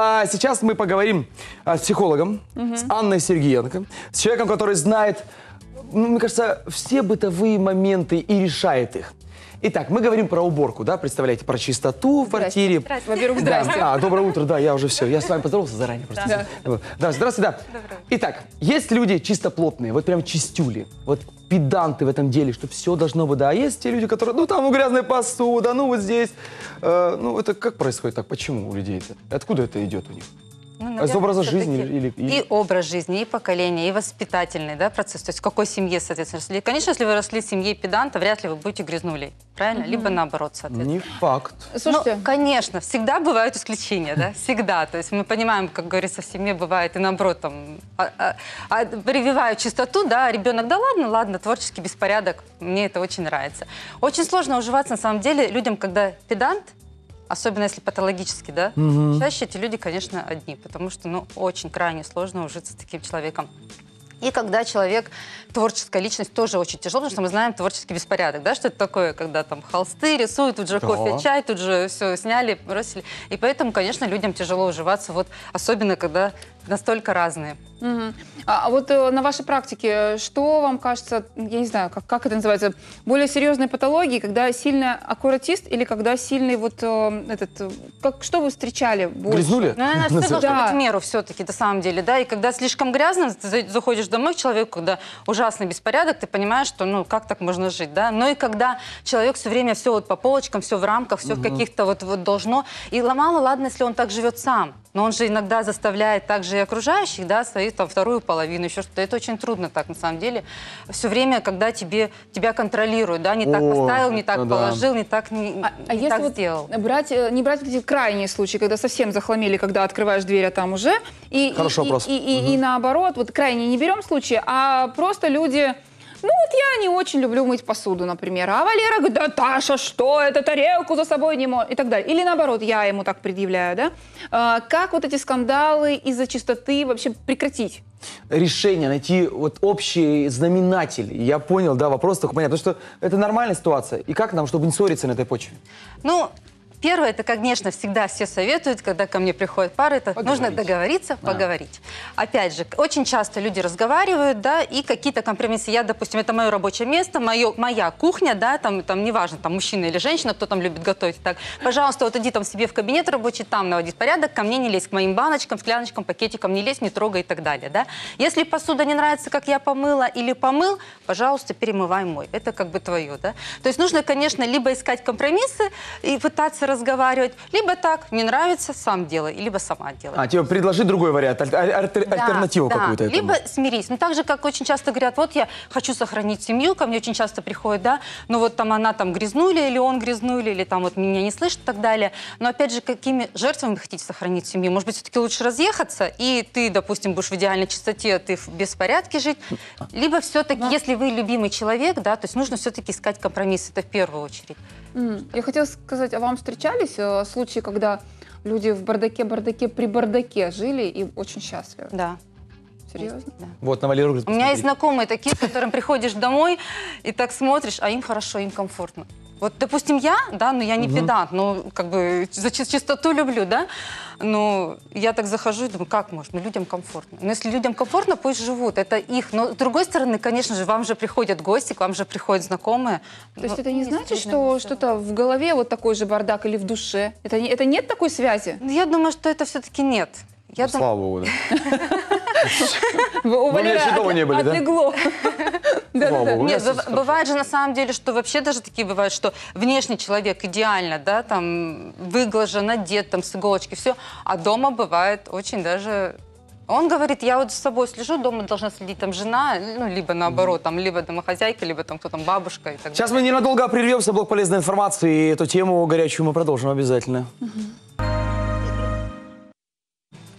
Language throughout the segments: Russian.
А сейчас мы поговорим а, с психологом, угу. с Анной Сергеенко, с человеком, который знает, ну, мне кажется, все бытовые моменты и решает их. Итак, мы говорим про уборку, да, представляете, про чистоту в квартире. Здравствуйте. Во-первых, здрасте. Да, а, доброе утро, да, я уже все, я с вами поздоровался заранее. Просто. Да. да, здравствуйте, да. Доброе. Итак, есть люди чисто плотные, вот прям чистюли, вот педанты в этом деле, что все должно быть, да, а есть те люди, которые, ну, там у грязной посуда, ну, вот здесь. Э, ну, это как происходит так, почему у людей это? Откуда это идет у них? Ну, наверное, из образа жизни или, И образ жизни, и поколение, и воспитательный да, процесс. То есть в какой семье, соответственно, росли. Конечно, если вы росли в семье педанта, вряд ли вы будете грязнулей. Правильно? Mm-hmm. Либо наоборот, соответственно. Не факт. Ну, слушайте. Ну, конечно, всегда бывают исключения, да? Всегда. То есть мы понимаем, как говорится, в семье бывает и наоборот, там, а, а, а, прививают чистоту, да, а ребенок, да ладно, ладно, творческий беспорядок, мне это очень нравится. Очень сложно уживаться, на самом деле, людям, когда педант, особенно если патологически, да, угу. чаще эти люди, конечно, одни, потому что, ну, очень крайне сложно ужиться с таким человеком. И когда человек, творческая личность, тоже очень тяжело, потому что мы знаем творческий беспорядок, да, что это такое, когда там холсты рисуют, тут же да. кофе, чай, тут же все сняли, бросили. И поэтому, конечно, людям тяжело уживаться, вот особенно когда настолько разные. Угу. А вот э, на вашей практике, э, что вам кажется, я не знаю, как, как это называется, более серьезные патологии, когда сильный аккуратист или когда сильный вот э, этот, э, как, что вы встречали больше? Грязнули? Ну, она все должна да. в меру все-таки, на самом деле, да, и когда слишком грязно, ты заходишь домой к человеку, когда ужасный беспорядок, ты понимаешь, что, ну, как так можно жить, да, но и когда человек все время все вот по полочкам, все в рамках, все угу. в каких-то вот, вот должно, и ломало, ладно, если он так живет сам, но он же иногда заставляет также и окружающих, да, свою там вторую половину, еще что-то. Это очень трудно так, на самом деле. Все время, когда тебе, тебя контролируют, да, не О, так поставил, не так да. положил, не так, не, а, а не а так если сделал. Вот брать, э, не брать эти крайние случаи, когда совсем захламели, когда открываешь дверь, а там уже. И, Хорошо, и, и, и, угу. и, наоборот, вот крайние не берем случаи, а просто люди я не очень люблю мыть посуду, например. А Валера говорит, да, Таша, что это, тарелку за собой не может, и так далее. Или наоборот, я ему так предъявляю, да? А, как вот эти скандалы из-за чистоты вообще прекратить? решение, найти вот общий знаменатель. Я понял, да, вопрос только понятно, что это нормальная ситуация. И как нам, чтобы не ссориться на этой почве? Ну, Первое, это, конечно, всегда все советуют, когда ко мне приходят пары, это поговорить. нужно договориться, да. поговорить. Опять же, очень часто люди разговаривают, да, и какие-то компромиссы. Я, допустим, это мое рабочее место, мое, моя кухня, да, там, там неважно, там мужчина или женщина, кто там любит готовить, так, пожалуйста, вот иди там себе в кабинет рабочий, там наводи порядок, ко мне не лезь, к моим баночкам, скляночкам, пакетикам не лезь, не трогай и так далее, да. Если посуда не нравится, как я помыла или помыл, пожалуйста, перемывай мой. Это как бы твое, да. То есть нужно, конечно, либо искать компромиссы и пытаться разговаривать, либо так, не нравится, сам делай, либо сама делай. А, тебе типа, предложи другой вариант, аль аль аль да, альтернативу да, какую-то либо смирись. Ну, так же, как очень часто говорят, вот я хочу сохранить семью, ко мне очень часто приходит, да, но «Ну, вот там она там грязнули, или он грязнули, или там вот меня не слышит и так далее. Но опять же, какими жертвами вы хотите сохранить семью? Может быть, все-таки лучше разъехаться, и ты, допустим, будешь в идеальной чистоте, ты в беспорядке жить, либо все-таки, да. если вы любимый человек, да, то есть нужно все-таки искать компромисс, это в первую очередь. Mm. Я хотела сказать, а вам встречались э, случаи, когда люди в бардаке, бардаке, при бардаке жили и очень счастливы? Да. Серьезно? Да. Вот, на Валеру. У меня есть знакомые такие, к которым приходишь домой и так смотришь, а им хорошо, им комфортно. Вот, допустим, я, да, но ну, я не педант, но ну, как бы за чистоту люблю, да, но я так захожу и думаю, как можно, ну, людям комфортно. Но если людям комфортно, пусть живут, это их. Но с другой стороны, конечно же, вам же приходят гости, к вам же приходят знакомые. То есть ну, это не значит, что что-то в голове вот такой же бардак или в душе? Это, это нет такой связи? Я думаю, что это все-таки нет. Я ну, дум... Слава богу, Ну, у меня еще дома не были, да? Отлегло. Нет, бывает же на самом деле, что вообще даже такие бывают, что внешний человек идеально, да, там выглажен, одет, там с иголочки, все, а дома бывает очень даже он говорит, я вот с собой слежу, дома должна следить там жена, ну, либо наоборот, там, либо домохозяйка, либо там кто там бабушка и так далее. Сейчас мы ненадолго прервемся, блок полезной информации, и эту тему горячую мы продолжим обязательно. Угу.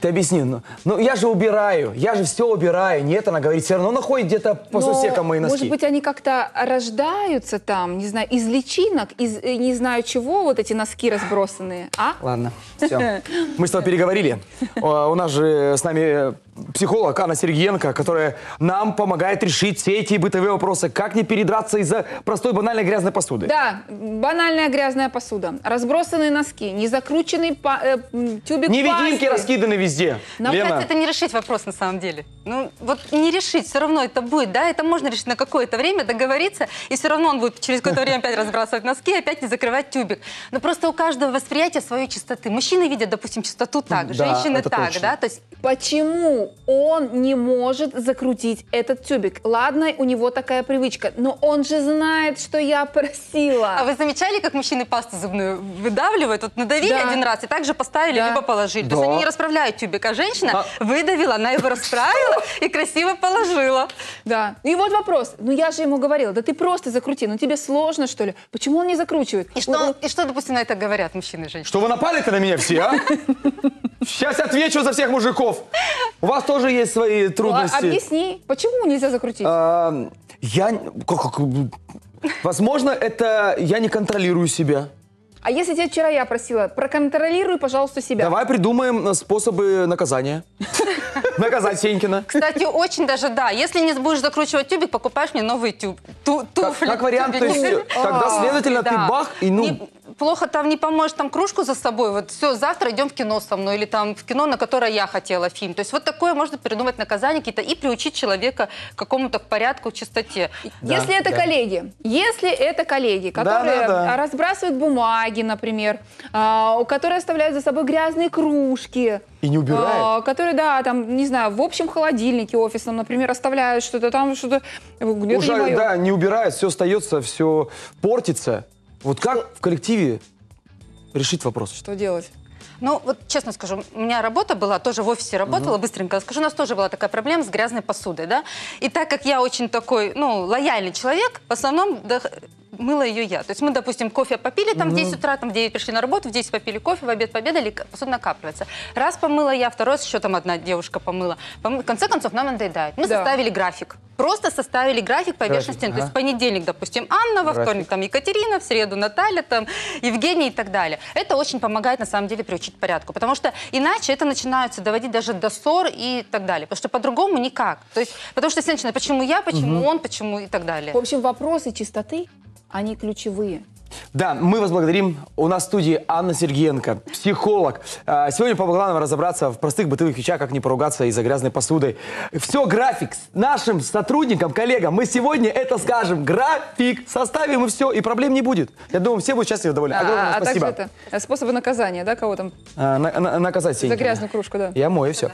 Ты объясни, ну, ну я же убираю, я же все убираю. Нет, она говорит, все равно находит где-то по Но, сусекам мои носки. Может быть, они как-то рождаются там, не знаю, из личинок, из э, не знаю чего, вот эти носки разбросанные, а? Ладно, все. Мы с тобой переговорили. У нас же с нами э, психолог Анна Сергеенко, которая нам помогает решить все эти бытовые вопросы. Как не передраться из-за простой банальной грязной посуды? Да, банальная грязная посуда, разбросанные носки, незакрученный па э, тюбик Невидимки пасты. раскиданы везде. Но, Лена. кстати, это не решить вопрос на самом деле. Ну, вот не решить, все равно это будет, да, это можно решить на какое-то время, договориться, и все равно он будет через какое-то время опять разбрасывать носки, опять не закрывать тюбик. Но просто у каждого восприятие своей чистоты. Мужчины видят, допустим, чистоту так, женщины так, да, то есть Почему он не может закрутить этот тюбик? Ладно, у него такая привычка, но он же знает, что я просила. А вы замечали, как мужчины пасту зубную выдавливают? Вот надавили да. один раз и также поставили, да. либо положили. Да. То есть они не расправляют тюбик, а женщина да. выдавила, она его расправила и красиво положила. Да. И вот вопрос. Ну я же ему говорила, да ты просто закрути, ну тебе сложно что ли? Почему он не закручивает? И что, и что допустим, на это говорят мужчины и женщины? Что вы напали-то на меня все, а? Сейчас отвечу за всех мужиков. У вас тоже есть свои трудности. А, объясни, почему нельзя закрутить? А, я... Возможно, это я не контролирую себя. А если тебя вчера я просила, проконтролируй, пожалуйста, себя. Давай придумаем э, способы наказания. Наказать Сенькина. Кстати, очень даже да. Если не будешь закручивать тюбик, покупаешь мне новый тюб. туфли. Как, как вариант, то есть, э, тогда, следовательно, ты бах и ну плохо там не поможешь, там кружку за собой, вот все, завтра идем в кино со мной, или там в кино, на которое я хотела фильм. То есть вот такое можно придумать наказание какие-то и приучить человека к какому-то порядку, к чистоте. Да, если это да. коллеги, если это коллеги, которые да, да, да. разбрасывают бумаги, например, а, которые оставляют за собой грязные кружки. И не убирают. А, которые, да, там, не знаю, в общем холодильнике офисном, например, оставляют что-то там, что-то... Ну, Уже, да, не убирают, все остается, все портится. Вот как в коллективе решить вопрос? Что делать? Ну, вот честно скажу, у меня работа была, тоже в офисе работала, угу. быстренько скажу, у нас тоже была такая проблема с грязной посудой, да. И так как я очень такой, ну, лояльный человек, в основном мыла ее я. То есть мы, допустим, кофе попили там угу. в 10 утра, там в 9 пришли на работу, в 10 попили кофе, в обед победали, посуда накапливается. Раз помыла я, второй раз еще там одна девушка помыла. В конце концов, нам надоедает. Мы да. составили график. Просто составили график поверхности. График, ну, то есть ага. понедельник, допустим, Анна, во график. вторник там Екатерина, в среду Наталья, там Евгений и так далее. Это очень помогает на самом деле приучить порядку, потому что иначе это начинается доводить даже до ссор и так далее, потому что по-другому никак. То есть, потому что если начинают, почему я, почему угу. он, почему и так далее. В общем, вопросы чистоты, они ключевые. Да, мы вас благодарим. У нас в студии Анна Сергеенко, психолог. А, сегодня помогла нам разобраться в простых бытовых вещах, как не поругаться из-за грязной посуды. Все, график. Нашим сотрудникам, коллегам мы сегодня это скажем. График. Составим и все, и проблем не будет. Я думаю, все будут счастливы довольны. А, Огромное а, а Также это э, способы наказания, да, кого там? А, на, на, наказать За грязную кружку, да. Я мою, все.